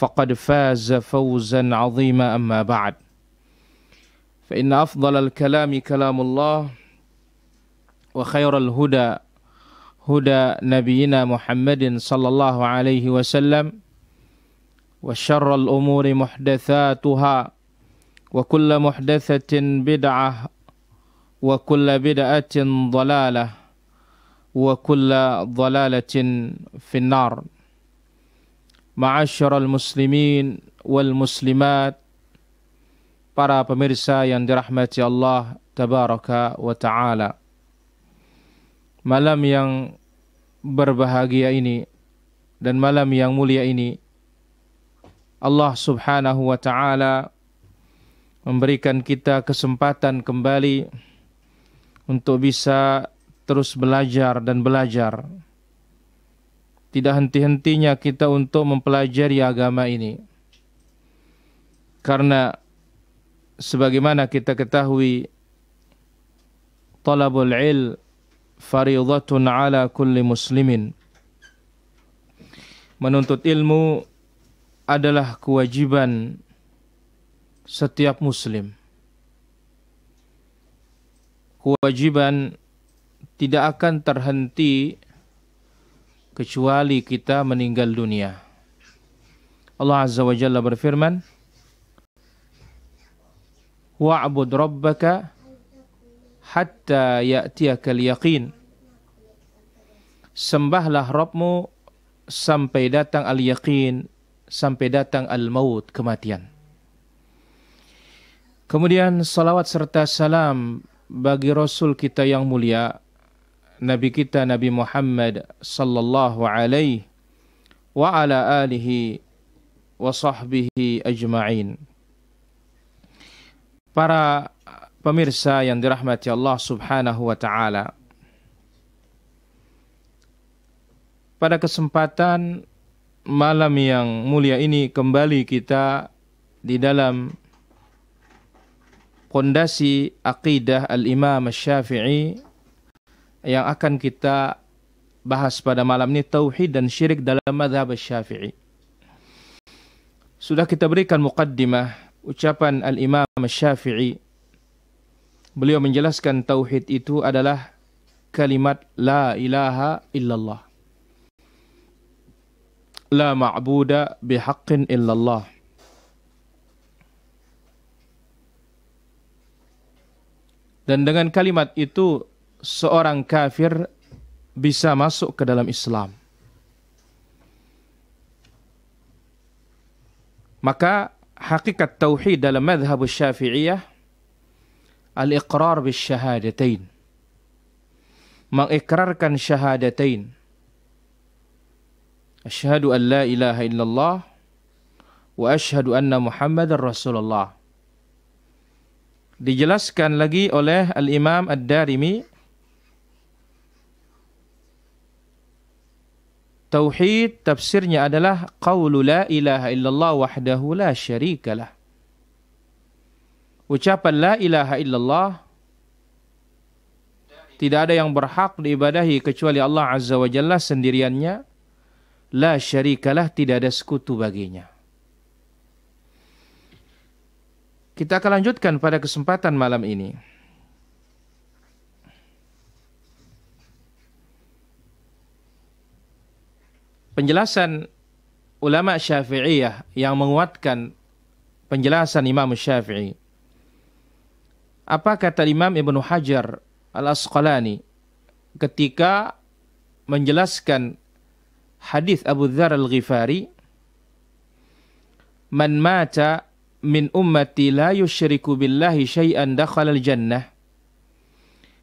فقد فاز فوزا عظيما أما بعد فإن أفضل الكلام كلام الله وخير الهدى هدى نبينا محمد صلى الله عليه وسلم وشر الأمور محدثاتها وكل محدثة بدعة وكل بدعة ضلالة وكل ضلالة في النار ma'asyiral muslimin wal muslimat para pemirsa yang dirahmati Allah tabaraka wa taala malam yang berbahagia ini dan malam yang mulia ini Allah subhanahu wa taala memberikan kita kesempatan kembali untuk bisa terus belajar dan belajar tidak henti-hentinya kita untuk mempelajari agama ini. Karena sebagaimana kita ketahui talabul il faridatun ala kulli muslimin. Menuntut ilmu adalah kewajiban setiap muslim. Kewajiban tidak akan terhenti kecuali kita meninggal dunia. Allah Azza wa Jalla berfirman, Wa'bud rabbaka hatta ya'tiyakal yaqin. Sembahlah Rabbmu sampai datang al-yaqin, sampai datang al-maut, kematian. Kemudian salawat serta salam bagi Rasul kita yang mulia Nabi kita Nabi Muhammad sallallahu alaihi wa ala alihi wa sahbihi ajma'in. Para pemirsa yang dirahmati Allah Subhanahu wa taala. Pada kesempatan malam yang mulia ini kembali kita di dalam pondasi akidah Al-Imam Syafi'i yang akan kita bahas pada malam ini tauhid dan syirik dalam madhab Syafi'i. Sudah kita berikan mukaddimah ucapan Al-Imam Syafi'i. Beliau menjelaskan tauhid itu adalah kalimat la ilaha illallah. La ma'buda bihaqqin illallah. Dan dengan kalimat itu seorang kafir bisa masuk ke dalam Islam. Maka hakikat tauhid dalam madhab syafi'iyah al-iqrar bis syahadatain. Mengikrarkan syahadatain. Asyhadu an la ilaha illallah wa asyhadu anna Muhammadar Rasulullah. Dijelaskan lagi oleh Al-Imam Ad-Darimi Tauhid tafsirnya adalah qaulu la ilaha illallah wahdahu la syarikalah. Ucapan la ilaha illallah tidak ada yang berhak diibadahi kecuali Allah Azza wa Jalla sendiriannya. La syarikalah tidak ada sekutu baginya. Kita akan lanjutkan pada kesempatan malam ini. penjelasan ulama Syafi'iyah yang menguatkan penjelasan Imam Syafi'i. Apa kata Imam Ibn Hajar Al-Asqalani ketika menjelaskan hadis Abu Dzar Al-Ghifari Man mata min ummati la yusyriku billahi syai'an dakhala al-jannah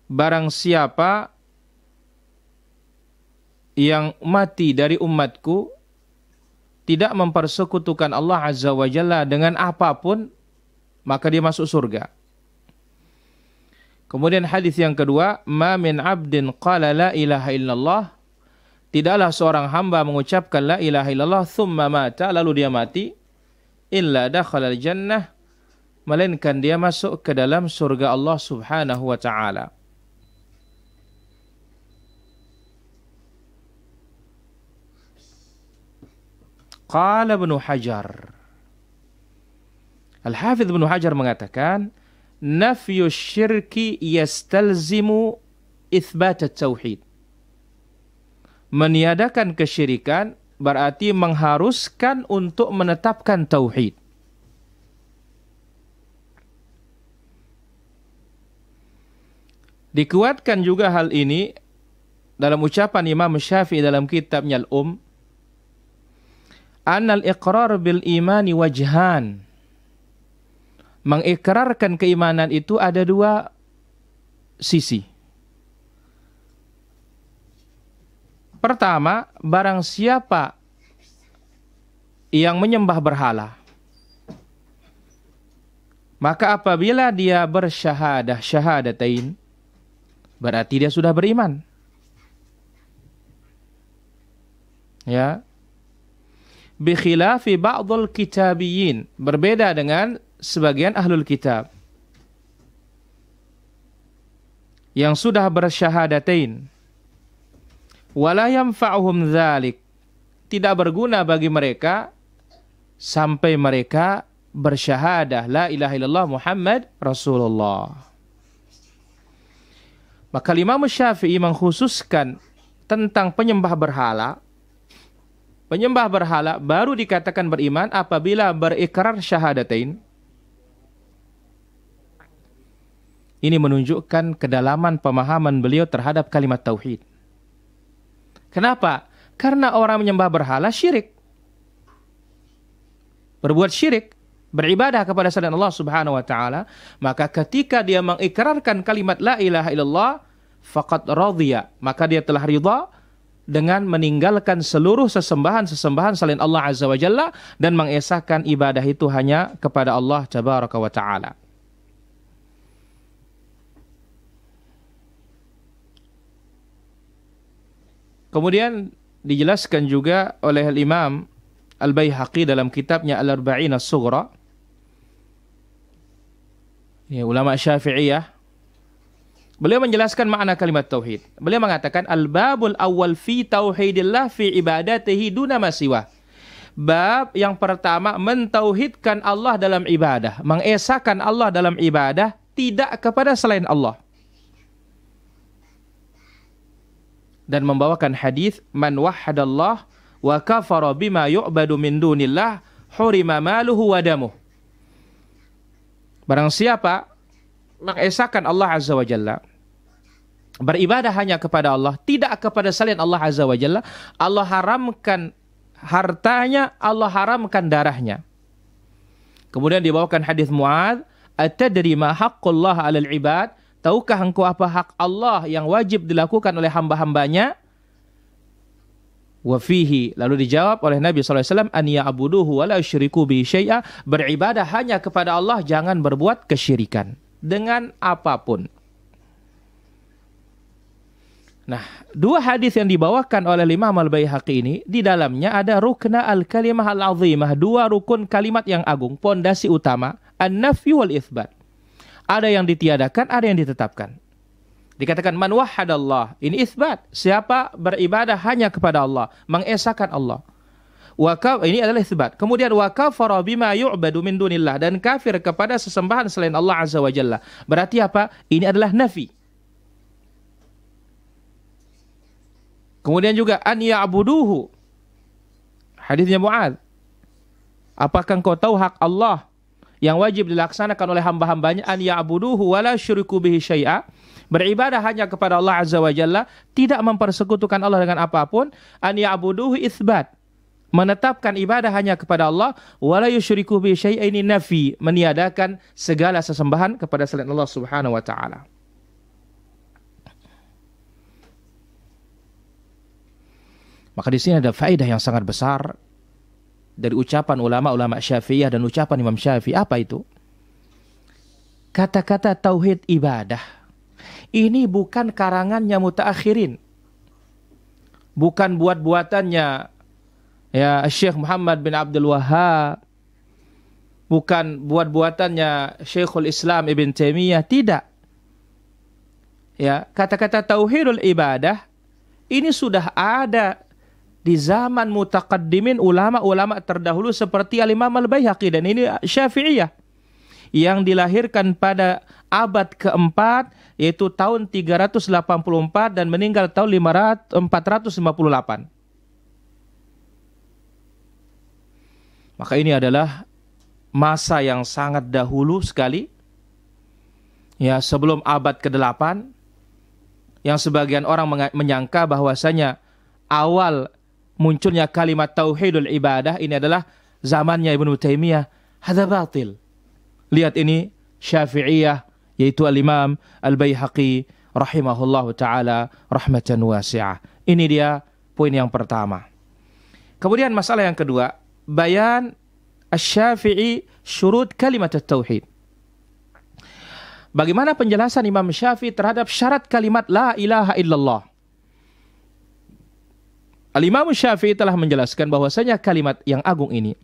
Barang siapa yang mati dari umatku tidak mempersekutukan Allah Azza wa Jalla dengan apapun, maka dia masuk surga. Kemudian hadis yang kedua, "Ma min 'abdin qala la ilaha illallah" Tidaklah seorang hamba mengucapkan la ilaha illallah thumma mata lalu dia mati illa dakhala jannah melainkan dia masuk ke dalam surga Allah Subhanahu wa taala. Qala Ibnu Hajar. Al-Hafidh Ibnu Hajar mengatakan, nafiyu syirki yastalzimu itsbat tauhid. Meniadakan kesyirikan berarti mengharuskan untuk menetapkan tauhid. Dikuatkan juga hal ini dalam ucapan Imam Syafi'i dalam kitabnya Al-Um Anal iqrar bil imani wajhan. Mengikrarkan keimanan itu ada dua sisi. Pertama, barang siapa yang menyembah berhala, maka apabila dia bersyahadah syahadatain, berarti dia sudah beriman. Ya, bikhilafi ba'dul kitabiyin berbeda dengan sebagian ahlul kitab yang sudah bersyahadatain wala yanfa'uhum dzalik tidak berguna bagi mereka sampai mereka bersyahadah la ilaha illallah Muhammad Rasulullah maka Imam Syafi'i mengkhususkan tentang penyembah berhala penyembah berhala baru dikatakan beriman apabila berikrar syahadatain. Ini menunjukkan kedalaman pemahaman beliau terhadap kalimat tauhid. Kenapa? Karena orang menyembah berhala syirik. Berbuat syirik, beribadah kepada selain Allah Subhanahu wa taala, maka ketika dia mengikrarkan kalimat la ilaha illallah, faqad radhiya, maka dia telah ridha dengan meninggalkan seluruh sesembahan-sesembahan selain Allah Azza wa Jalla dan mengesahkan ibadah itu hanya kepada Allah Tabaraka wa Ta'ala. Kemudian dijelaskan juga oleh Imam Al-Baihaqi dalam kitabnya Al-Arba'in As-Sughra. Ya, ulama Syafi'iyah Beliau menjelaskan makna kalimat tauhid. Beliau mengatakan al-babul awal fi tauhidillah fi ibadatihi duna masiwa. Bab yang pertama mentauhidkan Allah dalam ibadah, mengesahkan Allah dalam ibadah tidak kepada selain Allah. Dan membawakan hadis man wahadallah wa kafara bima yu'badu min dunillah hurima maluhu wa damuh. Barang siapa Mengesahkan Allah Azza wa Jalla, beribadah hanya kepada Allah, tidak kepada selain Allah Azza wa Jalla, Allah haramkan hartanya, Allah haramkan darahnya. Kemudian dibawakan hadis Muad, "Atadri ma haqqullah 'alal ibad?" Tahukah engkau apa hak Allah yang wajib dilakukan oleh hamba-hambanya? wafihi lalu dijawab oleh Nabi SAW an ya'buduhu wa la yushriku bi syai'a beribadah hanya kepada Allah jangan berbuat kesyirikan dengan apapun. Nah, dua hadis yang dibawakan oleh lima Imam Al-Baihaqi ini di dalamnya ada rukna al-kalimah al-azimah, dua rukun kalimat yang agung, pondasi utama, an-nafyu wal isbat. Ada yang ditiadakan, ada yang ditetapkan. Dikatakan man wahadallah, ini isbat. Siapa beribadah hanya kepada Allah, mengesahkan Allah. Wakaf eh, ini adalah isbat. Kemudian wakafara bima yu'badu min dunillah dan kafir kepada sesembahan selain Allah Azza wa Jalla. Berarti apa? Ini adalah nafi. Kemudian juga an ya'buduhu. Hadisnya Muad. Apakah engkau tahu hak Allah yang wajib dilaksanakan oleh hamba-hambanya an ya'buduhu wa la syiriku bihi syai'a beribadah hanya kepada Allah Azza wa Jalla, tidak mempersekutukan Allah dengan apapun, an ya'buduhu isbat menetapkan ibadah hanya kepada Allah wala yusyriku bi syai'in nafi meniadakan segala sesembahan kepada selain Allah Subhanahu wa taala. Maka di sini ada faedah yang sangat besar dari ucapan ulama-ulama Syafi'iyah dan ucapan Imam Syafi'i. Apa itu? Kata-kata tauhid ibadah. Ini bukan karangannya mutaakhirin. Bukan buat-buatannya ya Syekh Muhammad bin Abdul Wahab bukan buat-buatannya Syekhul Islam Ibn Taimiyah tidak ya kata-kata tauhidul ibadah ini sudah ada di zaman mutaqaddimin ulama-ulama terdahulu seperti Al-Imam Al-Baihaqi dan ini Syafi'iyah yang dilahirkan pada abad keempat yaitu tahun 384 dan meninggal tahun 458. Maka ini adalah masa yang sangat dahulu sekali. Ya, sebelum abad ke-8 yang sebagian orang menyangka bahwasanya awal munculnya kalimat tauhidul ibadah ini adalah zamannya Ibnu Taimiyah. Hada batil. Lihat ini Syafi'iyah yaitu al-Imam Al-Baihaqi rahimahullahu taala rahmatan wasi'ah. Ini dia poin yang pertama. Kemudian masalah yang kedua, bayan Asy-Syafi'i syurut kalimat tauhid. Bagaimana penjelasan Imam Syafi'i terhadap syarat kalimat la ilaha illallah? Al-Imam Syafi'i telah menjelaskan bahwasanya kalimat yang agung ini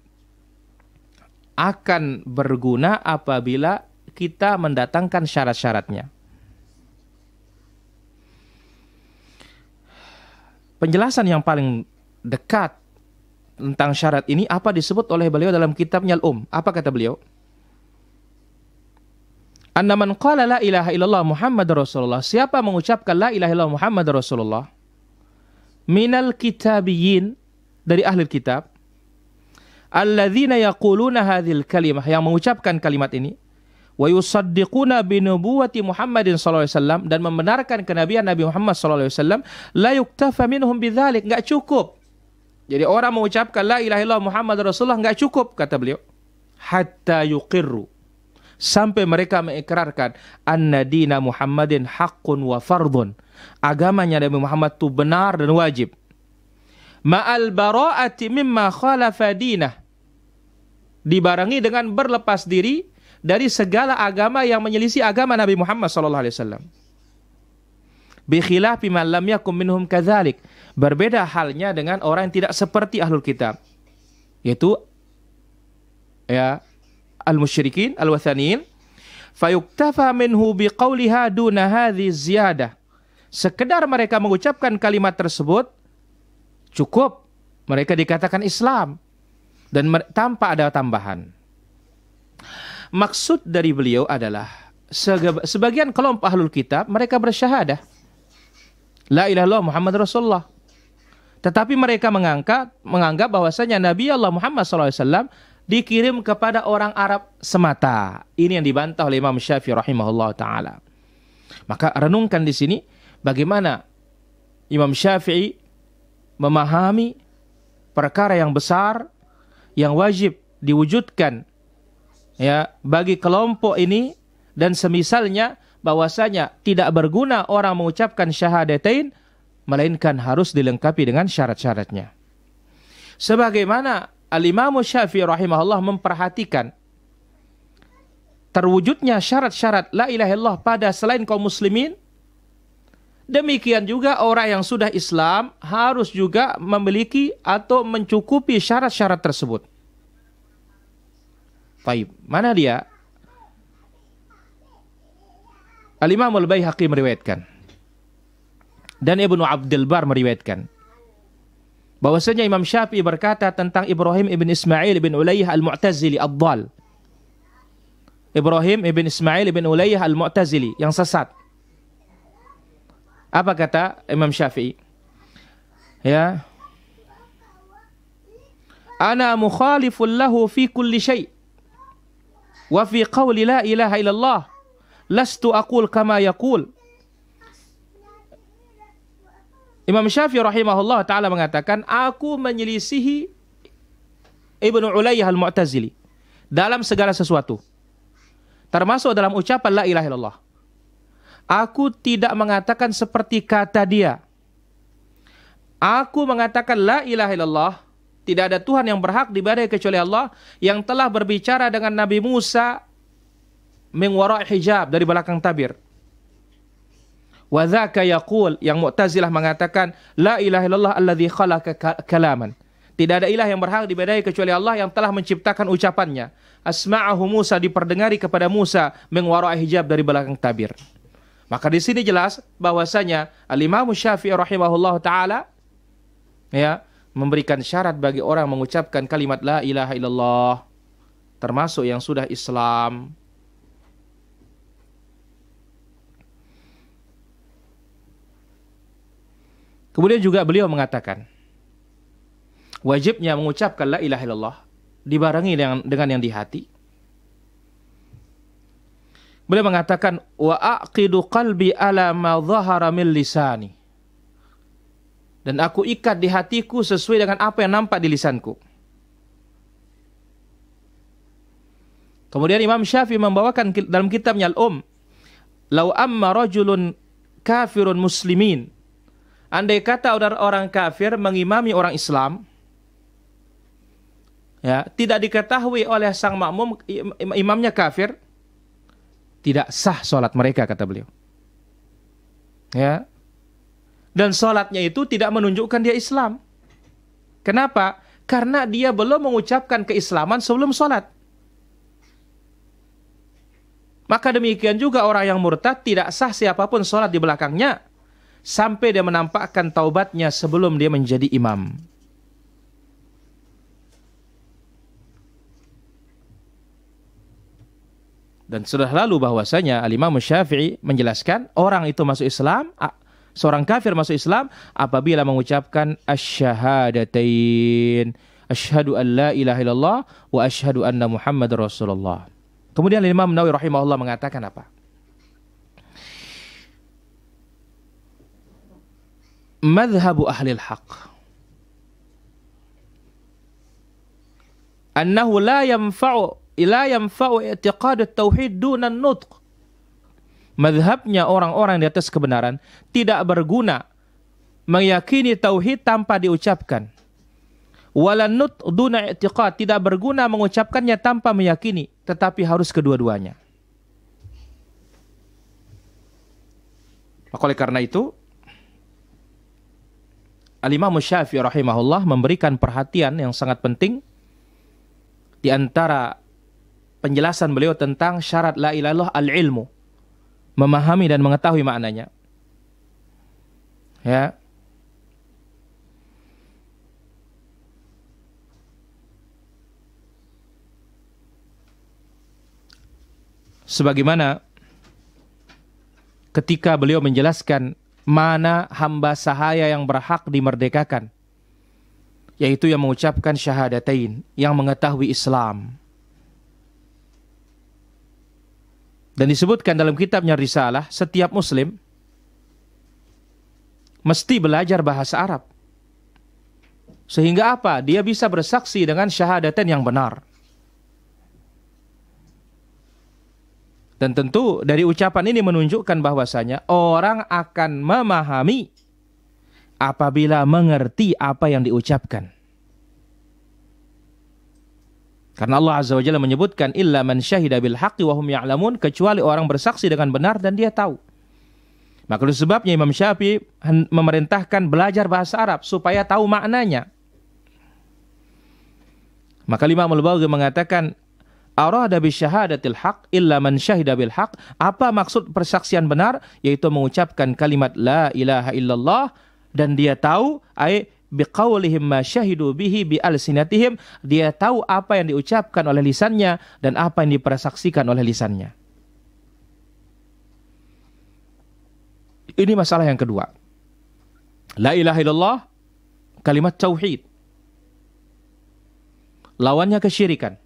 akan berguna apabila kita mendatangkan syarat-syaratnya. Penjelasan yang paling dekat tentang syarat ini apa disebut oleh beliau dalam kitabnya Al-Um? Apa kata beliau? Anna man qala la ilaha illallah Muhammad Rasulullah. Siapa mengucapkan la ilaha illallah Muhammad Rasulullah? Minal kitabiyin dari ahli kitab. Alladzina yaquluna hadhil kalimah yang mengucapkan kalimat ini wa yusaddiquna bi nubuwati Muhammadin sallallahu alaihi dan membenarkan kenabian Nabi Muhammad sallallahu alaihi la yuktafa minhum bidzalik nggak cukup jadi orang mengucapkan la ilaha illallah Muhammad Rasulullah nggak cukup kata beliau. Hatta yuqirru sampai mereka mengikrarkan anna dina Muhammadin haqqun wa fardun. Agamanya Nabi Muhammad itu benar dan wajib. Ma'al bara'ati mimma khalafa dinah. Dibarengi dengan berlepas diri dari segala agama yang menyelisih agama Nabi Muhammad sallallahu alaihi wasallam. Bi man lam yakun minhum kadzalik. Berbeda halnya dengan orang yang tidak seperti ahlul kitab, yaitu ya al-musyrikin, al-wathaniin, fayuktafa minhu biqauliha duna hadhi ziyadah. Sekedar mereka mengucapkan kalimat tersebut cukup mereka dikatakan Islam dan tanpa ada tambahan. Maksud dari beliau adalah sebagian kelompok ahlul kitab mereka bersyahadah la ilaha illallah Muhammad Rasulullah. Tetapi mereka menganggap, menganggap bahwasanya Nabi Allah Muhammad SAW dikirim kepada orang Arab semata. Ini yang dibantah oleh Imam Syafi'i rahimahullah taala. Maka renungkan di sini bagaimana Imam Syafi'i memahami perkara yang besar yang wajib diwujudkan ya bagi kelompok ini dan semisalnya bahwasanya tidak berguna orang mengucapkan syahadatain melainkan harus dilengkapi dengan syarat-syaratnya. Sebagaimana Al-Imam Syafi'i rahimahullah memperhatikan terwujudnya syarat-syarat la ilaha illallah pada selain kaum muslimin Demikian juga orang yang sudah Islam harus juga memiliki atau mencukupi syarat-syarat tersebut. Taib, mana dia? Al-Imam Al-Baihaqi meriwayatkan. Dan Ibnu Abdul Bar meriwayatkan bahwasanya Imam Syafi'i berkata tentang Ibrahim ibn Ismail ibn Ulayyah al-Mu'tazili ad-dal. Ibrahim ibn Ismail ibn Ulayyah al-Mu'tazili yang sesat. Apa kata Imam Syafi'i? Ya. Ana mukhaliful lahu fi kulli syai. Wa fi qawli la ilaha illallah. Lastu aqul kama yaqul. Imam Syafi'i rahimahullah taala mengatakan, aku menyelisihi Ibnu Ulayyah al-Mu'tazili dalam segala sesuatu. Termasuk dalam ucapan la ilaha illallah. Aku tidak mengatakan seperti kata dia. Aku mengatakan la ilaha illallah, tidak ada Tuhan yang berhak dibadai kecuali Allah yang telah berbicara dengan Nabi Musa mengwarai hijab dari belakang tabir. Wa dzaka yaqul yang Mu'tazilah mengatakan la ilaha illallah alladzi khalaqa kalaman. Tidak ada ilah yang berhak dibedai kecuali Allah yang telah menciptakan ucapannya. Asma'ahu Musa diperdengari kepada Musa mengwarai hijab dari belakang tabir. Maka di sini jelas bahwasanya Al-Imam Syafi'i rahimahullah taala ya memberikan syarat bagi orang mengucapkan kalimat la ilaha illallah termasuk yang sudah Islam Kemudian juga beliau mengatakan, wajibnya mengucapkan la ilaha illallah dibarengi dengan, dengan yang di hati. Beliau mengatakan wa aqidu qalbi ala ma dhahara min lisani. Dan aku ikat di hatiku sesuai dengan apa yang nampak di lisanku. Kemudian Imam Syafi'i membawakan dalam kitabnya Al-Um, "Lau amma rajulun kafirun muslimin Andai kata orang orang kafir mengimami orang Islam, ya, tidak diketahui oleh sang makmum imamnya kafir, tidak sah sholat mereka kata beliau. Ya. Dan sholatnya itu tidak menunjukkan dia Islam. Kenapa? Karena dia belum mengucapkan keislaman sebelum sholat. Maka demikian juga orang yang murtad tidak sah siapapun sholat di belakangnya sampai dia menampakkan taubatnya sebelum dia menjadi imam. Dan sudah lalu bahwasanya Al-Imam Syafi'i menjelaskan orang itu masuk Islam, seorang kafir masuk Islam apabila mengucapkan asyhadatain, asyhadu an la ilaha illallah wa asyhadu anna Muhammad Rasulullah. Kemudian Imam Nawawi rahimahullah mengatakan apa? ahli al haq. Annahu la yanfa'u ila yanfa'u i'tiqadu tauhid dunan nutq. orang-orang di atas kebenaran tidak berguna meyakini tauhid tanpa diucapkan. wala nut duna i'tiqad tidak berguna mengucapkannya tanpa meyakini, tetapi harus kedua-duanya. Maka oleh karena itu, Al-Imam Syafi'i rahimahullah memberikan perhatian yang sangat penting di antara penjelasan beliau tentang syarat la ilallah al-ilmu. Memahami dan mengetahui maknanya. Ya. Sebagaimana ketika beliau menjelaskan mana hamba sahaya yang berhak dimerdekakan, yaitu yang mengucapkan syahadatain, yang mengetahui Islam. Dan disebutkan dalam kitabnya Risalah, setiap muslim mesti belajar bahasa Arab. Sehingga apa? Dia bisa bersaksi dengan syahadatain yang benar. Dan tentu dari ucapan ini menunjukkan bahwasanya orang akan memahami apabila mengerti apa yang diucapkan. Karena Allah Azza wa Jalla menyebutkan illa man syahida bil haqqi wa hum ya'lamun kecuali orang bersaksi dengan benar dan dia tahu. Maka itu sebabnya Imam Syafi'i memerintahkan belajar bahasa Arab supaya tahu maknanya. Maka Imam Al-Baghawi mengatakan Arada bisyahadatil haq illa man syahida bil haq. Apa maksud persaksian benar? Yaitu mengucapkan kalimat la ilaha illallah dan dia tahu ai biqaulihim ma syahidu bihi bi alsinatihim. Dia tahu apa yang diucapkan oleh lisannya dan apa yang dipersaksikan oleh lisannya. Ini masalah yang kedua. La ilaha illallah kalimat tauhid. Lawannya kesyirikan.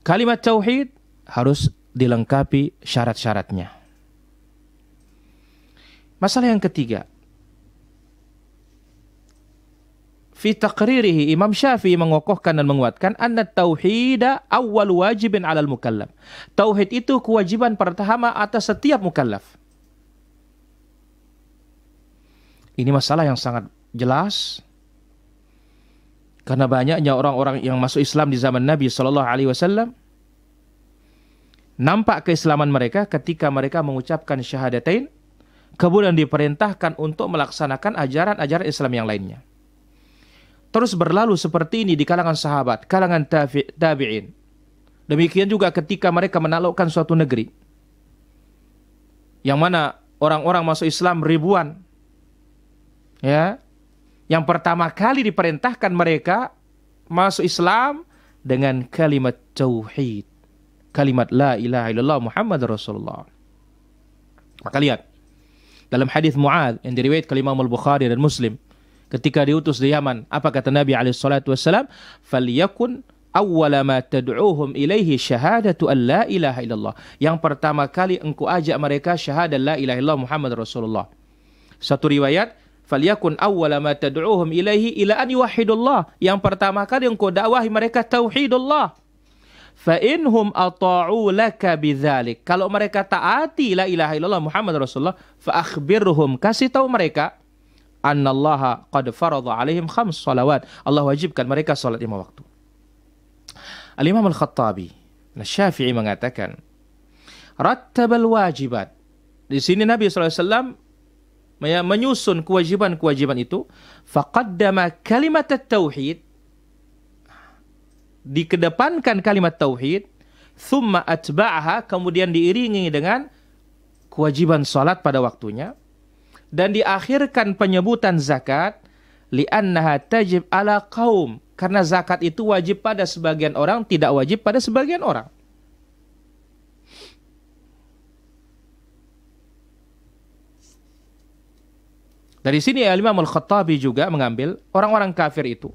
Kalimat tauhid harus dilengkapi syarat-syaratnya. Masalah yang ketiga. Fi taqririhi Imam Syafi'i mengokohkan dan menguatkan anna tauhida awal wajibin alal mukallaf. Tauhid itu kewajiban pertama atas setiap mukallaf. Ini masalah yang sangat jelas karena banyaknya orang-orang yang masuk Islam di zaman Nabi Shallallahu Alaihi Wasallam, nampak keislaman mereka ketika mereka mengucapkan syahadatain, kemudian diperintahkan untuk melaksanakan ajaran-ajaran Islam yang lainnya. Terus berlalu seperti ini di kalangan sahabat, kalangan tabi'in. Demikian juga ketika mereka menaklukkan suatu negeri, yang mana orang-orang masuk Islam ribuan, ya yang pertama kali diperintahkan mereka masuk Islam dengan kalimat tauhid, kalimat la ilaha illallah Muhammad Rasulullah. Maka lihat dalam hadis Muad yang diriwayatkan oleh Imam Al-Bukhari dan Muslim ketika diutus di Yaman, apa kata Nabi alaihi salatu wasallam? "Falyakun awwala ma tad'uhum ilaihi syahadatu an la ilaha illallah." Yang pertama kali engkau ajak mereka syahadat la ilaha illallah Muhammad Rasulullah. Satu riwayat falyakun awwala ma tad'uuhum ilaihi ila an yuwahhidullah. Yang pertama kali engkau dakwahi mereka tauhidullah. Fa inhum ata'u laka bidzalik. Kalau mereka taati la ilaha illallah Muhammad Rasulullah, fa akhbirhum kasih tahu mereka annallaha qad farada alaihim khams salawat. Allah wajibkan mereka salat lima waktu. Al-Imam Al-Khattabi, Syafi'i mengatakan, rattabal wajibat. Di sini Nabi SAW Ya, menyusun kewajiban-kewajiban itu faqaddama kalimat tauhid dikedepankan kalimat tauhid thumma atba'aha kemudian diiringi dengan kewajiban salat pada waktunya dan diakhirkan penyebutan zakat li'annaha tajib ala kaum karena zakat itu wajib pada sebagian orang tidak wajib pada sebagian orang Dari sini ya Imam Al-Khattabi juga mengambil orang-orang kafir itu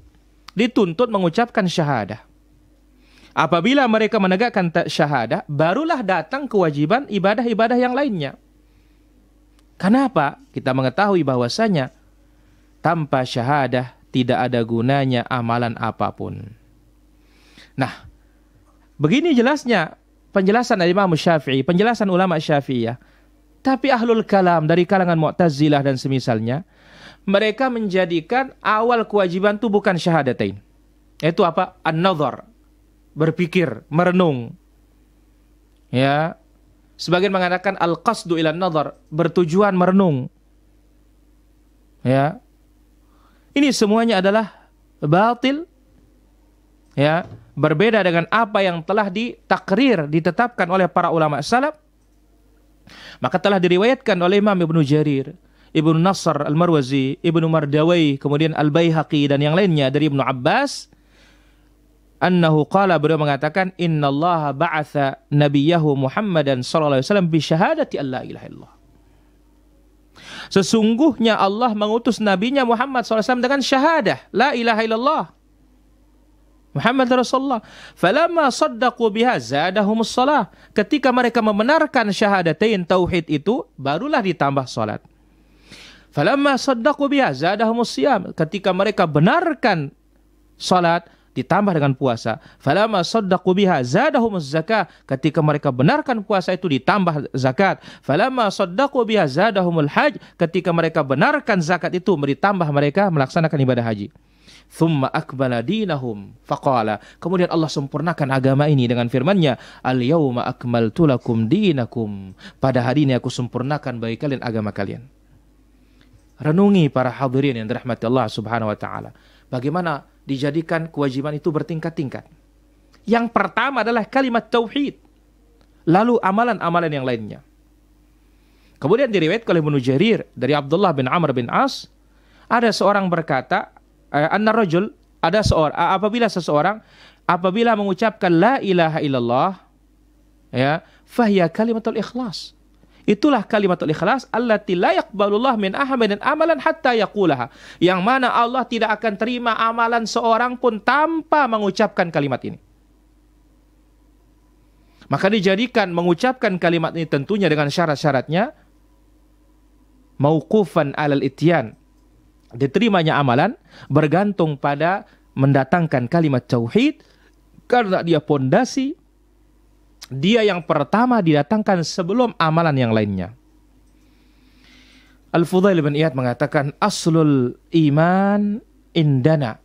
dituntut mengucapkan syahadah. Apabila mereka menegakkan syahadah, barulah datang kewajiban ibadah-ibadah yang lainnya. Kenapa? Kita mengetahui bahwasanya tanpa syahadah tidak ada gunanya amalan apapun. Nah, begini jelasnya penjelasan dari Imam Syafi'i, penjelasan ulama Syafi'i ya. Tapi ahlul kalam dari kalangan Mu'tazilah dan semisalnya, mereka menjadikan awal kewajiban itu bukan syahadatain. Itu apa? An-nazar. Berpikir, merenung. Ya. Sebagian mengatakan al-qasdu ila nazar, bertujuan merenung. Ya. Ini semuanya adalah batil. Ya, berbeda dengan apa yang telah ditakrir, ditetapkan oleh para ulama salaf maka telah diriwayatkan oleh Imam Ibnu Jarir, Ibnu Nasr Al-Marwazi, Ibnu Mardawai, kemudian Al-Baihaqi dan yang lainnya dari Ibnu Abbas annahu qala beliau mengatakan innallaha ba'atha nabiyahu Muhammadan sallallahu alaihi wasallam bi syahadati alla ilaha illallah. Sesungguhnya Allah mengutus nabinya Muhammad alaihi wasallam dengan syahadah la ilaha illallah Muhammad Rasulullah. Falamma saddaqu biha zadahumus shalah. Ketika mereka membenarkan syahadatain tauhid itu, barulah ditambah salat. Falamma saddaqu biha zadahumus siyam. Ketika mereka benarkan salat, ditambah dengan puasa. Falamma saddaqu biha zadahumuz zakah. Ketika mereka benarkan puasa itu ditambah zakat. Falamma saddaqu biha zadahumul haj. Ketika mereka benarkan zakat itu ditambah mereka melaksanakan ibadah haji thumma akmala dinahum faqala kemudian Allah sempurnakan agama ini dengan firman-Nya al yauma akmaltu lakum dinakum pada hari ini aku sempurnakan bagi kalian agama kalian renungi para hadirin yang dirahmati Allah Subhanahu wa taala bagaimana dijadikan kewajiban itu bertingkat-tingkat yang pertama adalah kalimat tauhid lalu amalan-amalan yang lainnya Kemudian diriwayatkan oleh Ibnu Jarir dari Abdullah bin Amr bin As, ada seorang berkata, Eh, anna rajul ada seorang apabila seseorang apabila mengucapkan la ilaha illallah ya fahiya kalimatul ikhlas itulah kalimatul ikhlas allati la yaqbalullah min ahmadin amalan hatta yaqulaha yang mana Allah tidak akan terima amalan seorang pun tanpa mengucapkan kalimat ini maka dijadikan mengucapkan kalimat ini tentunya dengan syarat-syaratnya mauqufan alal ityan diterimanya amalan bergantung pada mendatangkan kalimat tauhid karena dia pondasi dia yang pertama didatangkan sebelum amalan yang lainnya. Al-Fudail bin Iyad mengatakan aslul iman indana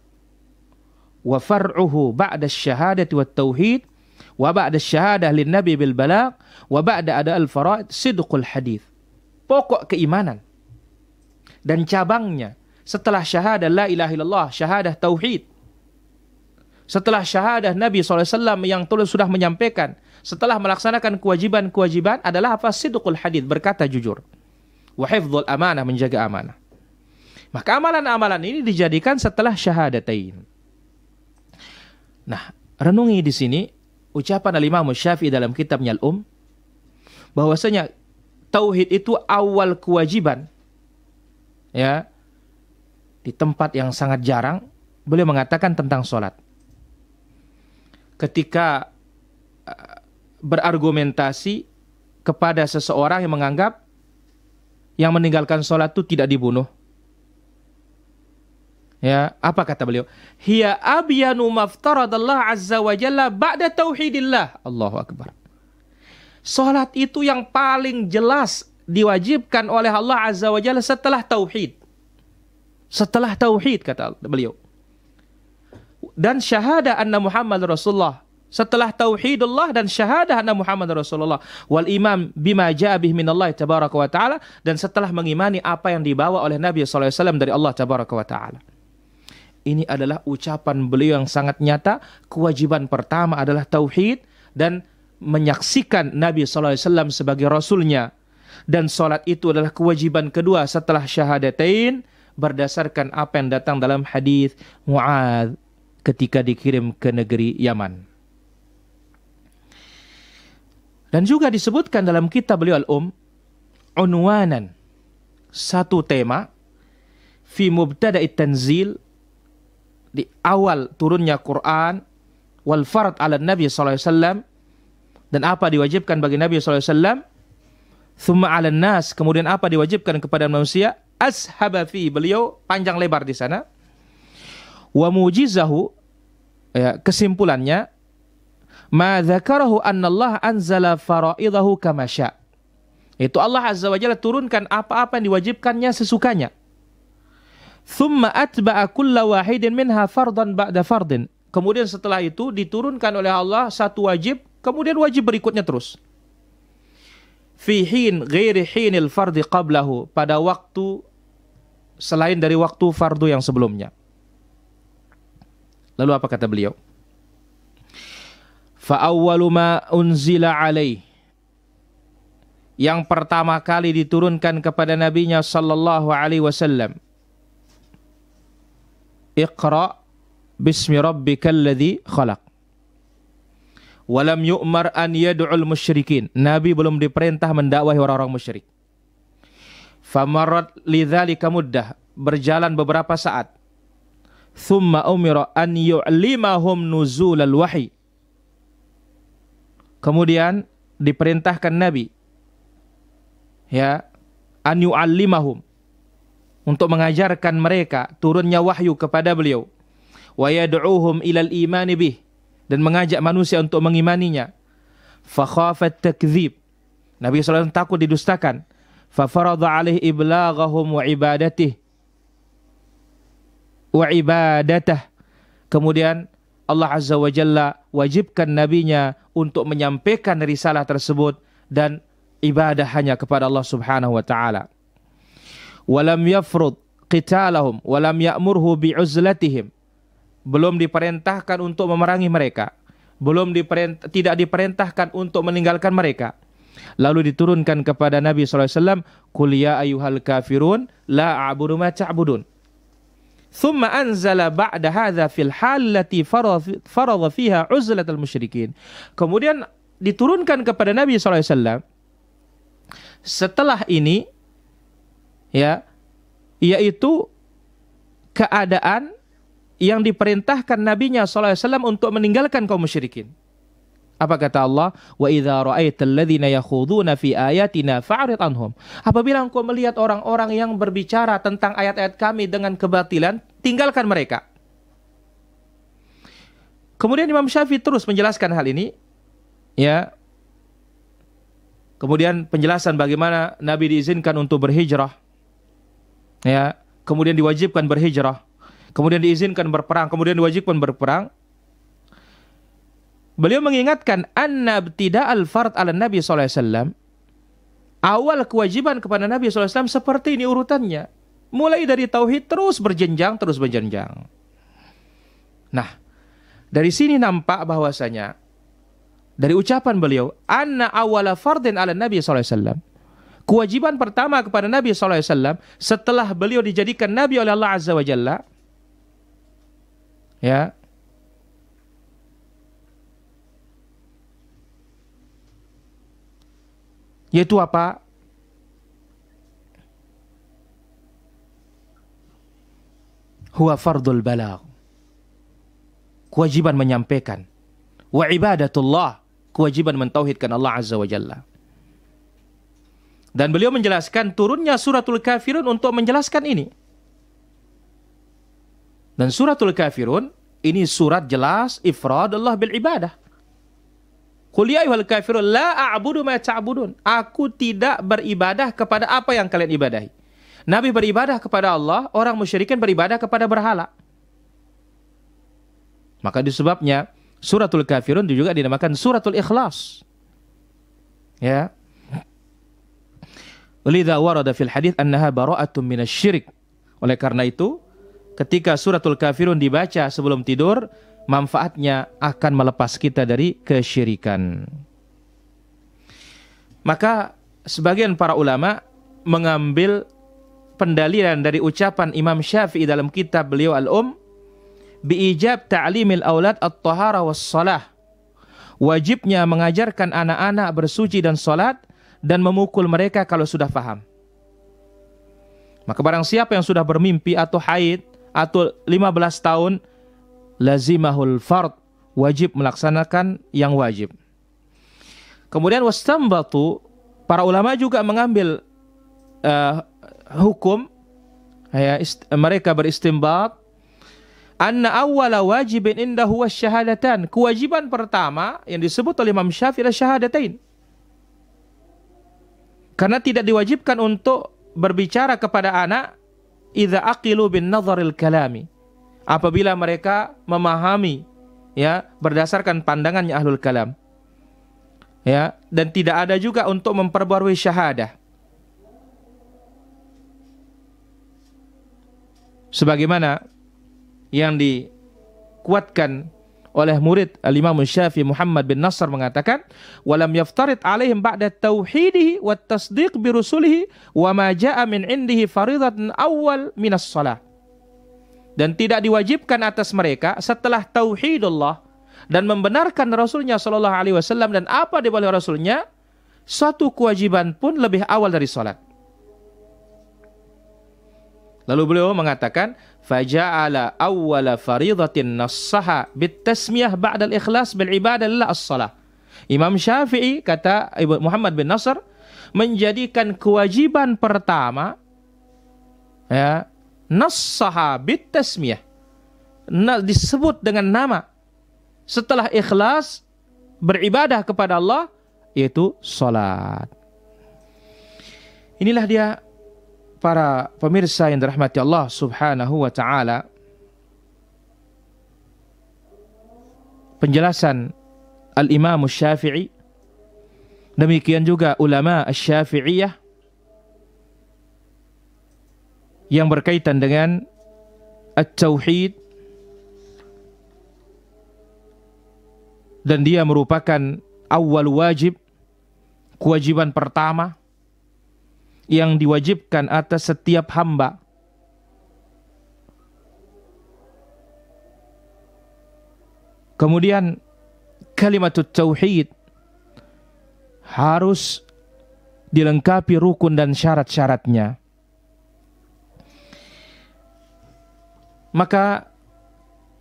wa far'uhu ba'da syahadati wa tauhid wa ba'da syahadah lin nabi bil balagh wa ba'da ada al faraid sidqul hadith Pokok keimanan dan cabangnya setelah syahadah la ilaha illallah, syahadah tauhid. Setelah syahadah Nabi SAW yang telah sudah menyampaikan, setelah melaksanakan kewajiban-kewajiban adalah apa? Sidukul hadith, berkata jujur. Wahifzul amanah, menjaga amanah. Maka amalan-amalan ini dijadikan setelah syahadatain. Nah, renungi di sini ucapan Al-Imam Syafi'i dalam kitabnya Al-Um bahwasanya tauhid itu awal kewajiban ya di tempat yang sangat jarang beliau mengatakan tentang sholat. Ketika eh, berargumentasi kepada seseorang yang menganggap yang meninggalkan sholat itu tidak dibunuh. Ya, apa kata beliau? Hiya abyanu maftaradallah azza wa jalla ba'da tauhidillah. Allahu akbar. sholat itu yang paling jelas diwajibkan oleh Allah azza wa jalla setelah tauhid. Setelah tauhid kata beliau. Dan syahada anna Muhammad Rasulullah setelah tauhidullah dan syahadah anna Muhammad Rasulullah wal imam bima ja'a tabaraka wa taala dan setelah mengimani apa yang dibawa oleh Nabi sallallahu alaihi wasallam dari Allah tabaraka wa taala. Ini adalah ucapan beliau yang sangat nyata, kewajiban pertama adalah tauhid dan menyaksikan Nabi sallallahu alaihi wasallam sebagai rasulnya. Dan salat itu adalah kewajiban kedua setelah syahadatain berdasarkan apa yang datang dalam hadis Muad ketika dikirim ke negeri Yaman. Dan juga disebutkan dalam kitab beliau Al-Um unwanan satu tema fi mubtada'i tanzil di awal turunnya Quran wal farad ala Nabi saw dan apa diwajibkan bagi Nabi saw, thumma ala nas kemudian apa diwajibkan kepada manusia ashabafi beliau panjang lebar di sana wa mujizahu ya, kesimpulannya ma dzakarahu annallaha anzala faraidahu kamasya itu Allah azza wa jalla turunkan apa-apa yang diwajibkannya sesukanya thumma atba'a kulla wahidin minha fardan ba'da fardin kemudian setelah itu diturunkan oleh Allah satu wajib kemudian wajib berikutnya terus fi hin ghairi hinil fardi qablahu pada waktu selain dari waktu fardu yang sebelumnya. Lalu apa kata beliau? Fa'awwalu ma unzila alaih. Yang pertama kali diturunkan kepada nabinya sallallahu alaihi wasallam. Iqra bismi rabbikal ladzi khalaq. Walam yu'mar an yad'ul musyrikin. Nabi belum diperintah mendakwahi orang-orang musyrik. Famarat lidzalika muddah, berjalan beberapa saat. Thumma umira an yu'limahum nuzulal wahyi. Kemudian diperintahkan Nabi ya an yu'allimahum untuk mengajarkan mereka turunnya wahyu kepada beliau wa yad'uhum ilal imani bih dan mengajak manusia untuk mengimaninya fa khafat takdzib Nabi SAW takut didustakan fa faradha alaih iblaghahum wa ibadatih wa ibadatah kemudian Allah Azza wa Jalla wajibkan nabinya untuk menyampaikan risalah tersebut dan ibadah hanya kepada Allah Subhanahu wa taala. Walam yafrud qitalahum walam ya'murhu bi'uzlatihim. Belum diperintahkan untuk memerangi mereka. Belum diperintah, tidak diperintahkan untuk meninggalkan mereka. Lalu diturunkan kepada Nabi SAW, Qul ya ayuhal kafirun, la a'budu ma ta'budun. Thumma anzala ba'da hadha fil halati faradha fiha al musyrikin. Kemudian diturunkan kepada Nabi SAW, setelah ini, ya, yaitu keadaan yang diperintahkan Nabi nya SAW untuk meninggalkan kaum musyrikin. Apa kata Allah? Wa idza ra'aital ladzina yakhuduna fi ayatina fa'rid anhum. Apabila engkau melihat orang-orang yang berbicara tentang ayat-ayat kami dengan kebatilan, tinggalkan mereka. Kemudian Imam Syafi'i terus menjelaskan hal ini. Ya. Kemudian penjelasan bagaimana Nabi diizinkan untuk berhijrah. Ya, kemudian diwajibkan berhijrah, kemudian diizinkan berperang, kemudian diwajibkan berperang, Beliau mengingatkan anna al fard ala Nabi sallallahu alaihi wasallam. Awal kewajiban kepada Nabi sallallahu alaihi wasallam seperti ini urutannya. Mulai dari tauhid terus berjenjang terus berjenjang. Nah, dari sini nampak bahwasanya dari ucapan beliau anna awala fardin ala Nabi sallallahu alaihi wasallam kewajiban pertama kepada Nabi Sallallahu alaihi wasallam setelah beliau dijadikan Nabi oleh Allah Azza wa Jalla ya Yaitu apa? Huwa fardul balagh. Kewajiban menyampaikan. Wa ibadatullah. Kewajiban mentauhidkan Allah Azza wa Jalla. Dan beliau menjelaskan turunnya suratul kafirun untuk menjelaskan ini. Dan suratul kafirun ini surat jelas ifrad Allah bil ibadah. Qul ya kafirun la a'budu ma ta'budun. Aku tidak beribadah kepada apa yang kalian ibadahi. Nabi beribadah kepada Allah, orang musyrikin beribadah kepada berhala. Maka disebabnya suratul kafirun juga dinamakan suratul ikhlas. Ya. Lidha warada fil hadith annaha bara'atun minasyirik. Oleh karena itu, ketika suratul kafirun dibaca sebelum tidur, manfaatnya akan melepas kita dari kesyirikan. Maka sebagian para ulama mengambil pendalilan dari ucapan Imam Syafi'i dalam kitab beliau Al-Um biijab ta'limil aulad at-tahara was-salah. Wajibnya mengajarkan anak-anak bersuci dan salat dan memukul mereka kalau sudah paham. Maka barang siapa yang sudah bermimpi atau haid atau 15 tahun lazimahul fard wajib melaksanakan yang wajib. Kemudian wastambatu para ulama juga mengambil uh, hukum ya, ist, mereka beristimbat anna awwala wajibin indahu syahadatan. Kewajiban pertama yang disebut oleh Imam Syafi'i adalah syahadatain. Karena tidak diwajibkan untuk berbicara kepada anak idza aqilu bin nazaril kalami apabila mereka memahami ya berdasarkan pandangannya ahlul kalam ya dan tidak ada juga untuk memperbarui syahadah sebagaimana yang dikuatkan oleh murid Al-Imam Syafi'i Muhammad bin Nasr mengatakan walam yaftarid alaihim ba'da tauhidihi wa tasdiq bi rusulihi wa ma ja'a min indihi faridatan awal minas salah dan tidak diwajibkan atas mereka setelah tauhidullah dan membenarkan rasulnya Shallallahu alaihi wasallam dan apa di balik rasulnya Suatu kewajiban pun lebih awal dari sholat. Lalu beliau mengatakan faja'ala awwala faridatin nassaha bit tasmiyah ba'da ikhlas bil ibadah as-salah. Imam Syafi'i kata Ibu Muhammad bin Nasr menjadikan kewajiban pertama ya nassaha bitasmiyah. disebut dengan nama. Setelah ikhlas beribadah kepada Allah yaitu salat. Inilah dia para pemirsa yang dirahmati Allah Subhanahu wa taala. Penjelasan Al-Imam Syafi'i demikian juga ulama Syafi'iyah yang berkaitan dengan at-tauhid dan dia merupakan awal wajib kewajiban pertama yang diwajibkan atas setiap hamba Kemudian kalimat tauhid harus dilengkapi rukun dan syarat-syaratnya. Maka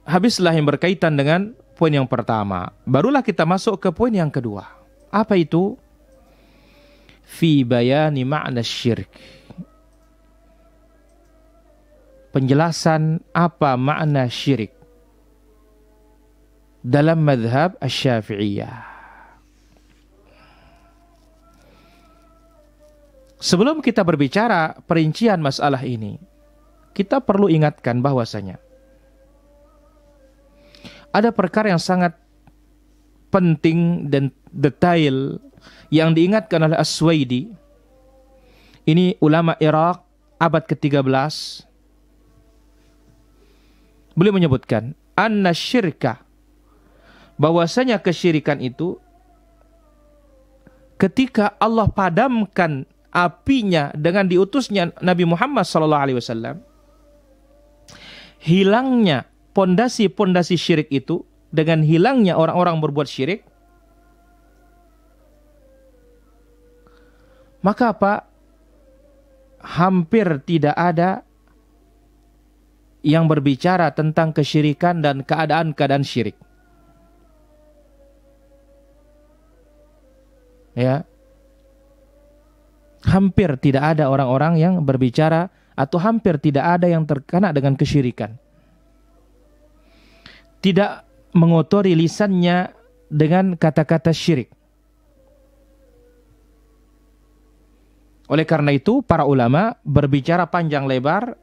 habislah yang berkaitan dengan poin yang pertama. Barulah kita masuk ke poin yang kedua. Apa itu? Fi bayani ma'na syirk. Penjelasan apa makna syirik dalam madhab asy-syafi'iyah. Sebelum kita berbicara perincian masalah ini, kita perlu ingatkan bahwasanya ada perkara yang sangat penting dan detail yang diingatkan oleh Aswaidi. Ini ulama Irak abad ke-13. Beliau menyebutkan anna syirka bahwasanya kesyirikan itu ketika Allah padamkan apinya dengan diutusnya Nabi Muhammad SAW. alaihi wasallam hilangnya pondasi-pondasi syirik itu dengan hilangnya orang-orang berbuat syirik maka apa hampir tidak ada yang berbicara tentang kesyirikan dan keadaan-keadaan syirik ya hampir tidak ada orang-orang yang berbicara atau hampir tidak ada yang terkena dengan kesyirikan. Tidak mengotori lisannya dengan kata-kata syirik. Oleh karena itu, para ulama berbicara panjang lebar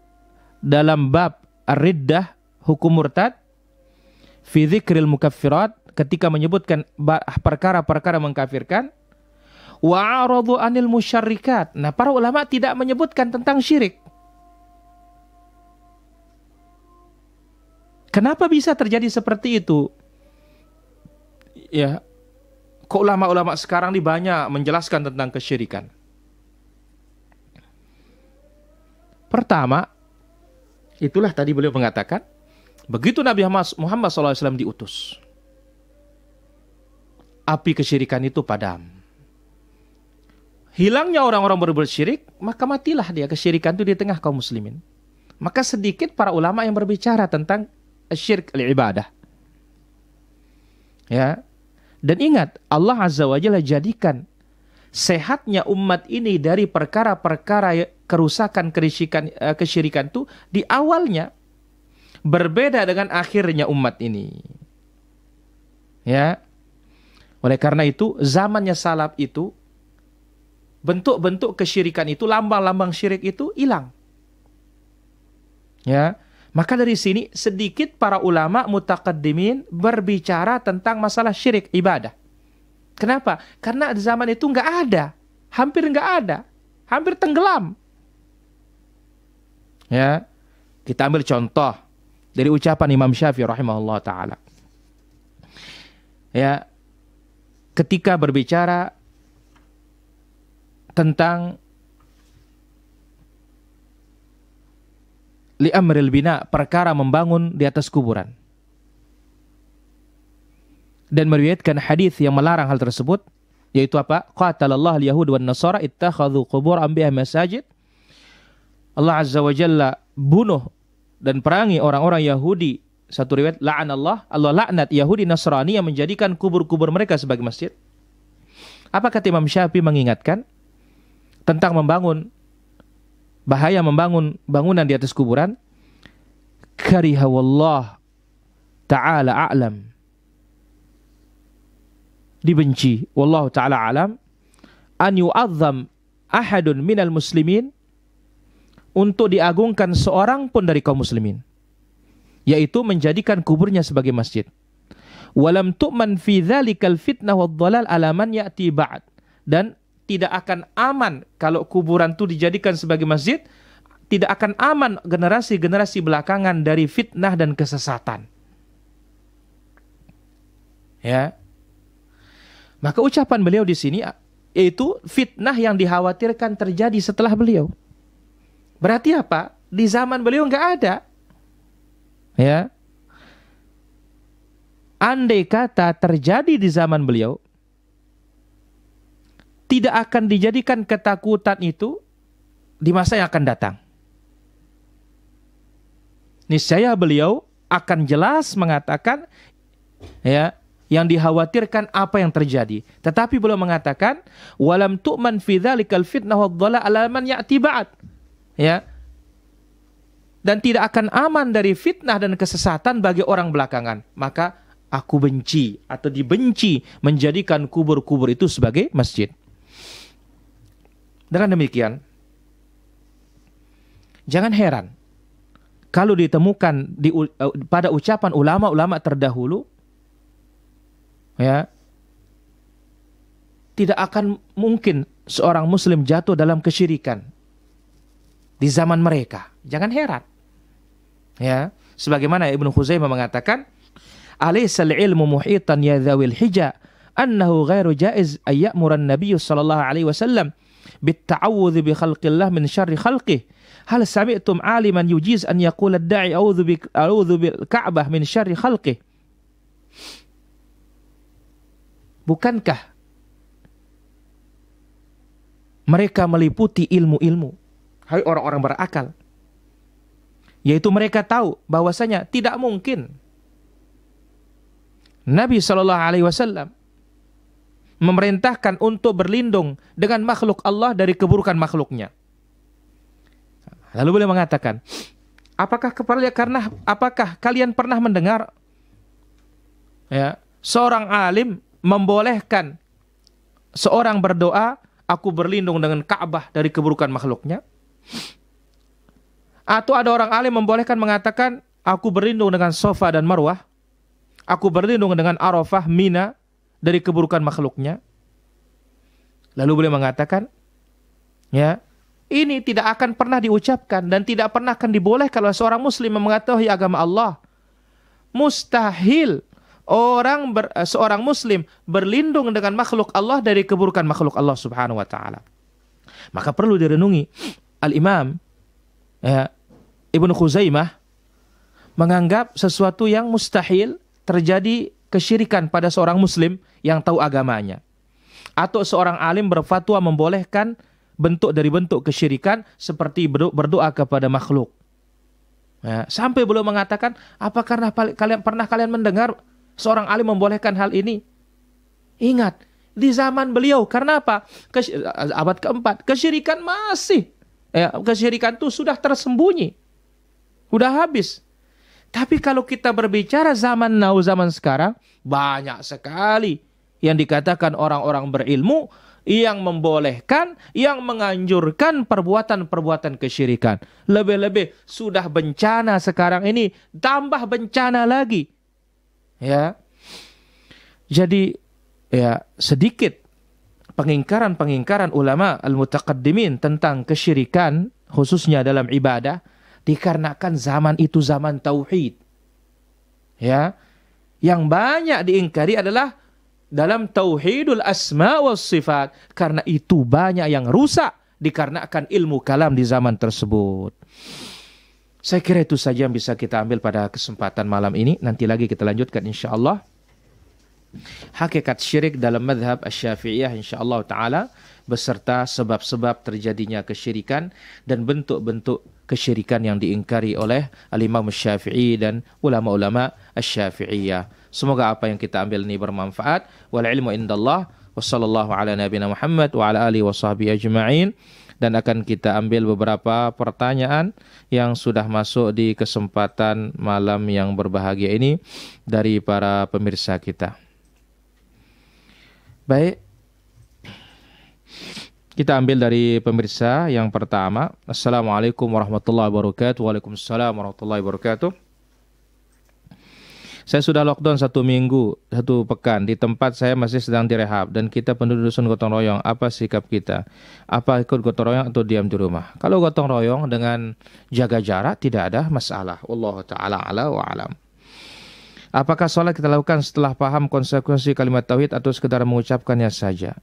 dalam bab riddah hukum murtad fi dzikril mukaffirat ketika menyebutkan perkara-perkara mengkafirkan wa'aradu anil musyarikat. Nah, para ulama tidak menyebutkan tentang syirik. Kenapa bisa terjadi seperti itu? Ya, kok ulama-ulama sekarang ini banyak menjelaskan tentang kesyirikan. Pertama, itulah tadi beliau mengatakan, begitu Nabi Muhammad SAW diutus, api kesyirikan itu padam. Hilangnya orang-orang berbuat syirik, maka matilah dia kesyirikan itu di tengah kaum muslimin. Maka sedikit para ulama yang berbicara tentang syirik ibadah. Ya. Dan ingat, Allah Azza wa Jalla jadikan sehatnya umat ini dari perkara-perkara ya, kerusakan, kerisikan eh, kesyirikan itu di awalnya berbeda dengan akhirnya umat ini. Ya. Oleh karena itu, zamannya salaf itu bentuk-bentuk kesyirikan itu, lambang-lambang syirik itu hilang. Ya. Maka dari sini sedikit para ulama mutakaddimin berbicara tentang masalah syirik ibadah. Kenapa? Karena zaman itu nggak ada, hampir nggak ada, hampir tenggelam. Ya, kita ambil contoh dari ucapan Imam Syafi'i rahimahullah taala. Ya, ketika berbicara tentang li amril bina perkara membangun di atas kuburan. Dan meriwayatkan hadis yang melarang hal tersebut yaitu apa? Qatalallah al-yahud wan nasara ittakhadhu qubur anbiya masajid. Allah Azza wa Jalla bunuh dan perangi orang-orang Yahudi. Satu riwayat la'an Allah, Allah laknat Yahudi Nasrani yang menjadikan kubur-kubur mereka sebagai masjid. Apa kata Imam Syafi'i mengingatkan tentang membangun bahaya membangun bangunan di atas kuburan kariha wallah ta'ala a'lam dibenci wallahu ta'ala alam an yu'azzam ahadun minal muslimin untuk diagungkan seorang pun dari kaum muslimin yaitu menjadikan kuburnya sebagai masjid walam tu'man fi dzalikal fitnah wad dhalal alaman ya'ti ba'd dan tidak akan aman kalau kuburan itu dijadikan sebagai masjid, tidak akan aman generasi-generasi belakangan dari fitnah dan kesesatan. Ya. Maka ucapan beliau di sini yaitu fitnah yang dikhawatirkan terjadi setelah beliau. Berarti apa? Di zaman beliau nggak ada. Ya. Andai kata terjadi di zaman beliau, tidak akan dijadikan ketakutan itu di masa yang akan datang. Niscaya beliau akan jelas mengatakan ya yang dikhawatirkan apa yang terjadi. Tetapi beliau mengatakan walam tu'man fi dzalikal fitnah wadh-dhala ya'ti ba'd. Ya. Dan tidak akan aman dari fitnah dan kesesatan bagi orang belakangan. Maka aku benci atau dibenci menjadikan kubur-kubur itu sebagai masjid. Dengan demikian, jangan heran kalau ditemukan di, eh, pada ucapan ulama-ulama terdahulu ya tidak akan mungkin seorang muslim jatuh dalam kesyirikan di zaman mereka. Jangan heran. Ya, sebagaimana Ibnu Khuzaimah mengatakan, "Alaisal ilmu muhitan ya dzawil hija annahu ghairu jaiz ayyamura an sallallahu alaihi wasallam bitta'awudhi bi khalqillah min syarri khalqih. Hal sami'tum aliman yujiz an yaqula ad-da'i a'udzu bi a'udzu bil Ka'bah min syarri khalqih. Bukankah mereka meliputi ilmu-ilmu. Hai orang-orang berakal. Yaitu mereka tahu bahwasanya tidak mungkin Nabi Shallallahu Alaihi Wasallam memerintahkan untuk berlindung dengan makhluk Allah dari keburukan makhluknya. Lalu boleh mengatakan, apakah kepala karena apakah kalian pernah mendengar ya, seorang alim membolehkan seorang berdoa, aku berlindung dengan Ka'bah dari keburukan makhluknya? Atau ada orang alim membolehkan mengatakan, aku berlindung dengan Sofa dan Marwah, aku berlindung dengan Arafah, Mina, dari keburukan makhluknya. Lalu beliau mengatakan, ya, ini tidak akan pernah diucapkan dan tidak pernah akan diboleh kalau seorang muslim mengetahui agama Allah. Mustahil orang ber, seorang muslim berlindung dengan makhluk Allah dari keburukan makhluk Allah Subhanahu wa taala. Maka perlu direnungi Al-Imam ya, Ibnu Khuzaimah menganggap sesuatu yang mustahil terjadi kesyirikan pada seorang muslim yang tahu agamanya. Atau seorang alim berfatwa membolehkan bentuk dari bentuk kesyirikan seperti berdoa kepada makhluk. Ya, sampai belum mengatakan apa karena kalian pernah kalian mendengar seorang alim membolehkan hal ini? Ingat, di zaman beliau karena apa? abad keempat, kesyirikan masih ya, kesyirikan itu sudah tersembunyi. Sudah habis. Tapi kalau kita berbicara zaman now, zaman sekarang, banyak sekali yang dikatakan orang-orang berilmu yang membolehkan, yang menganjurkan perbuatan-perbuatan kesyirikan. Lebih-lebih sudah bencana sekarang ini, tambah bencana lagi. Ya. Jadi ya sedikit pengingkaran-pengingkaran ulama al-mutaqaddimin tentang kesyirikan khususnya dalam ibadah Dikarenakan zaman itu zaman tauhid. Ya. Yang banyak diingkari adalah dalam tauhidul asma wa sifat karena itu banyak yang rusak dikarenakan ilmu kalam di zaman tersebut. Saya kira itu saja yang bisa kita ambil pada kesempatan malam ini. Nanti lagi kita lanjutkan insya Allah. Hakikat syirik dalam madhab asyafi'iyah insya Allah ta'ala beserta sebab-sebab terjadinya kesyirikan dan bentuk-bentuk kesyirikan yang diingkari oleh al-Imam Syafi'i dan ulama-ulama Syafi'iyah. Semoga apa yang kita ambil ini bermanfaat. Wal ilmu indallah wa sallallahu ala nabina Muhammad wa ala alihi wa sahbihi ajma'in. Dan akan kita ambil beberapa pertanyaan yang sudah masuk di kesempatan malam yang berbahagia ini dari para pemirsa kita. Baik, Kita ambil dari pemirsa yang pertama. Assalamualaikum warahmatullahi wabarakatuh. Waalaikumsalam warahmatullahi wabarakatuh. Saya sudah lockdown satu minggu, satu pekan. Di tempat saya masih sedang direhab dan kita penduduk dusun gotong royong. Apa sikap kita? Apa ikut gotong royong atau diam di rumah? Kalau gotong royong dengan jaga jarak tidak ada masalah. Allah taala ala wa alam. Apakah sholat kita lakukan setelah paham konsekuensi kalimat tauhid atau sekedar mengucapkannya saja?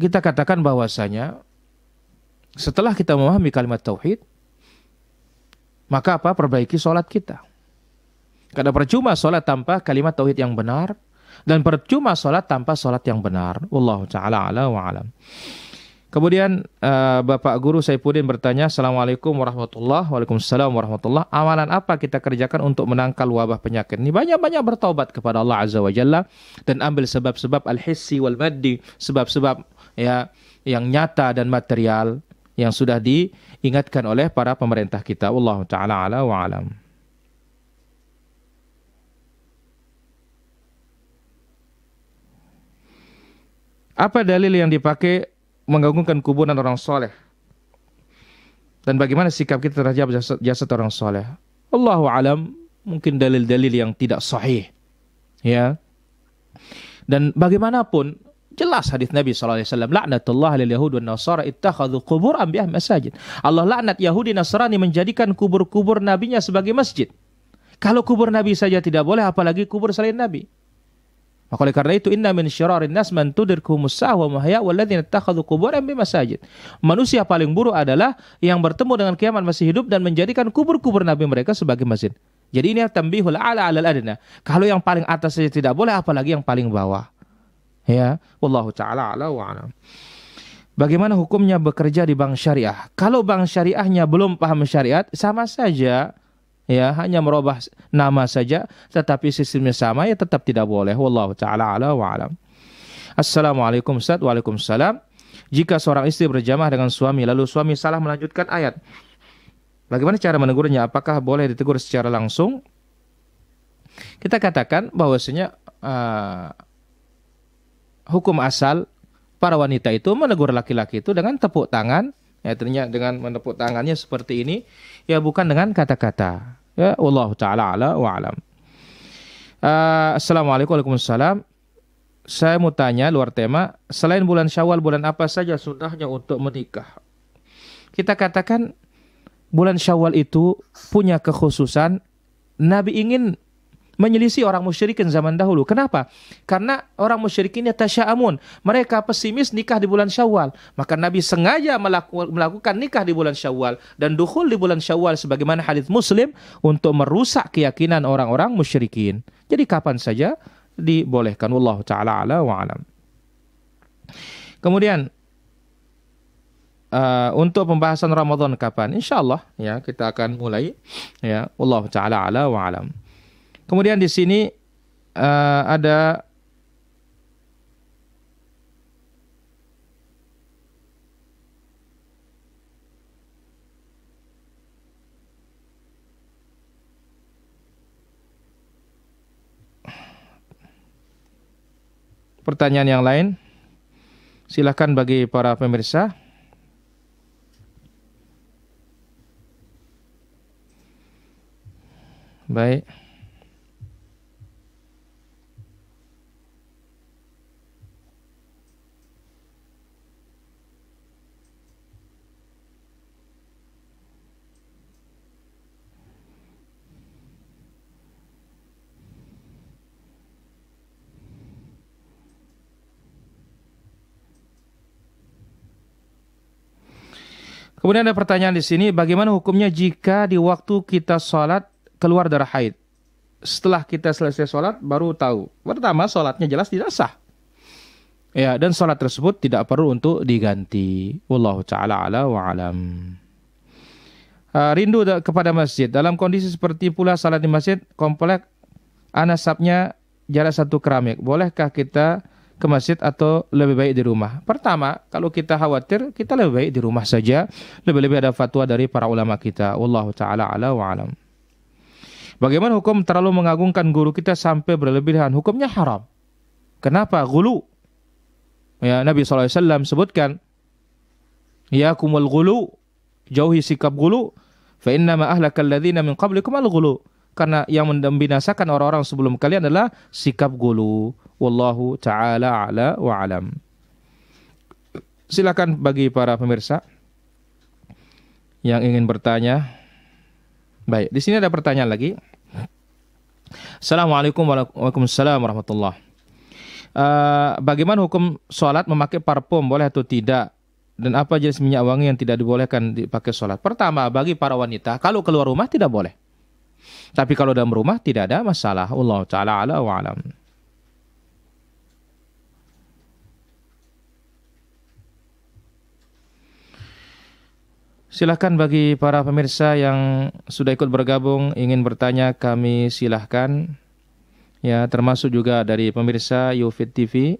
kita katakan bahwasanya setelah kita memahami kalimat tauhid, maka apa? Perbaiki sholat kita. Karena percuma sholat tanpa kalimat tauhid yang benar dan percuma sholat tanpa sholat yang benar. Wallahu taala ala wa alam. Kemudian uh, Bapak Guru Saipudin bertanya, Assalamualaikum warahmatullahi Waalaikumsalam warahmatullahi Amalan apa kita kerjakan untuk menangkal wabah penyakit ini? Banyak-banyak bertaubat kepada Allah Azza wa Jalla dan ambil sebab-sebab al-hissi wal maddi, sebab-sebab ya yang nyata dan material yang sudah diingatkan oleh para pemerintah kita. Allah taala ala wa alam. Apa dalil yang dipakai menggagungkan kuburan orang soleh. Dan bagaimana sikap kita terhadap jasad, jasad orang soleh? Allahu alam, mungkin dalil-dalil yang tidak sahih. Ya. Dan bagaimanapun jelas hadis Nabi SAW laknatullah lil yahud wan nasara ittakhadhu qubur anbiya masajid. Allah laknat Yahudi Nasrani menjadikan kubur-kubur nabinya sebagai masjid. Kalau kubur nabi saja tidak boleh apalagi kubur selain nabi. Maka oleh karena itu inna min syararin nas man musah wa mahya walladzina takhadhu quburan masajid Manusia paling buruk adalah yang bertemu dengan kiamat masih hidup dan menjadikan kubur-kubur nabi mereka sebagai masjid. Jadi ini tambihul ala alal adna. Kalau yang paling atas saja tidak boleh apalagi yang paling bawah. Ya, wallahu taala ala wa ala. Bagaimana hukumnya bekerja di bank syariah? Kalau bank syariahnya belum paham syariat, sama saja ya hanya merubah nama saja tetapi sistemnya sama ya tetap tidak boleh wallahu taala ala wa alam Assalamualaikum Ustaz Waalaikumsalam jika seorang istri berjamaah dengan suami lalu suami salah melanjutkan ayat bagaimana cara menegurnya apakah boleh ditegur secara langsung kita katakan bahwasanya uh, hukum asal para wanita itu menegur laki-laki itu dengan tepuk tangan ya artinya dengan menepuk tangannya seperti ini ya bukan dengan kata-kata Ya, wallahu taala ala wa alam. Uh, Assalamualaikum Waalaikumsalam. Saya mau tanya luar tema, selain bulan Syawal bulan apa saja sunnahnya untuk menikah? Kita katakan bulan Syawal itu punya kekhususan Nabi ingin menyelisih orang musyrikin zaman dahulu. Kenapa? Karena orang musyrikin tasya'amun. Mereka pesimis nikah di bulan Syawal. Maka Nabi sengaja melakukan nikah di bulan Syawal dan duhul di bulan Syawal sebagaimana hadis Muslim untuk merusak keyakinan orang-orang musyrikin. Jadi kapan saja dibolehkan Allah taala ala wa alam. Kemudian uh, untuk pembahasan Ramadan kapan? Insya Allah ya kita akan mulai ya Allah taala ala wa alam. Kemudian di sini uh, ada pertanyaan yang lain? Silakan bagi para pemirsa. Baik. Kemudian ada pertanyaan di sini, bagaimana hukumnya jika di waktu kita sholat keluar darah haid? Setelah kita selesai sholat, baru tahu. Pertama, sholatnya jelas tidak sah. Ya, dan sholat tersebut tidak perlu untuk diganti. Wallahu ta'ala ala wa alam. Ah, rindu kepada masjid. Dalam kondisi seperti pula salat di masjid, komplek anasapnya jarak satu keramik. Bolehkah kita ke masjid atau lebih baik di rumah. Pertama, kalau kita khawatir, kita lebih baik di rumah saja. Lebih-lebih ada fatwa dari para ulama kita. Wallahu taala ala wa Bagaimana hukum terlalu mengagungkan guru kita sampai berlebihan? Hukumnya haram. Kenapa? Gulu. Ya, Nabi SAW sebutkan, Ya kumul gulu, jauhi sikap gulu, fa ahlakal ladzina min qablikum al gulu. Karena yang membinasakan orang-orang sebelum kalian adalah sikap gulu. Wallahu taala ala wa alam. Silakan bagi para pemirsa yang ingin bertanya. Baik, di sini ada pertanyaan lagi. Assalamualaikum warahmatullahi wabarakatuh. Eh, bagaimana hukum sholat memakai parfum boleh atau tidak? dan apa jenis minyak wangi yang tidak dibolehkan dipakai sholat. Pertama, bagi para wanita, kalau keluar rumah tidak boleh. Tapi kalau dalam rumah tidak ada masalah. Allah Ta'ala ala wa alam. Silahkan bagi para pemirsa yang sudah ikut bergabung ingin bertanya kami silahkan ya termasuk juga dari pemirsa Yufit TV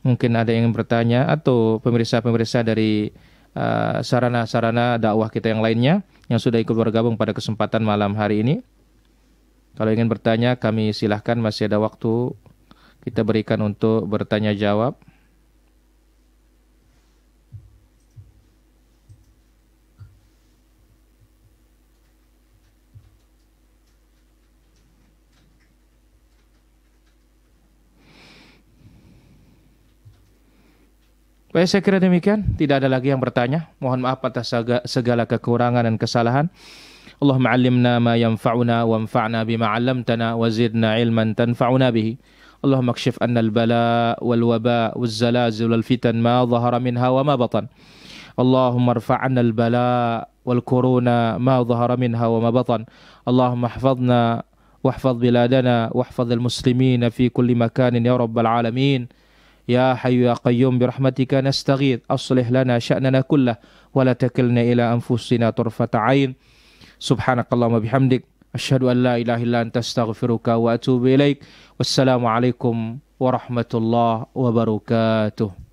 mungkin ada yang ingin bertanya atau pemirsa-pemirsa dari uh, sarana-sarana uh, sarana -sarana dakwah kita yang lainnya yang sudah ikut bergabung pada kesempatan malam hari ini kalau ingin bertanya kami silahkan masih ada waktu kita berikan untuk bertanya jawab. Baik, saya kira demikian. Tidak ada lagi yang bertanya. Mohon maaf atas segala kekurangan dan kesalahan. Allahumma allimna ma yanfa'una wanfa'na bima 'allamtana wa zidna 'ilman tanfa'una bihi. اللهم اكشف أن البلاء والوباء والزلازل والفتن ما ظهر منها وما بطن اللهم ارفع minha wa ma batan ظهر منها wa بطن اللهم wa واحفظ al واحفظ fi kulli كل ya يا رب العالمين يا حي يا قيوم برحمتك نستغيث أصلح لنا شأننا كله ولا تكلنا إلى أنفسنا طرفة عين سبحانك اللهم وبحمدك أشهد أن لا إله إلا أنت أستغفرك وأتوب إليك والسلام عليكم ورحمة الله وبركاته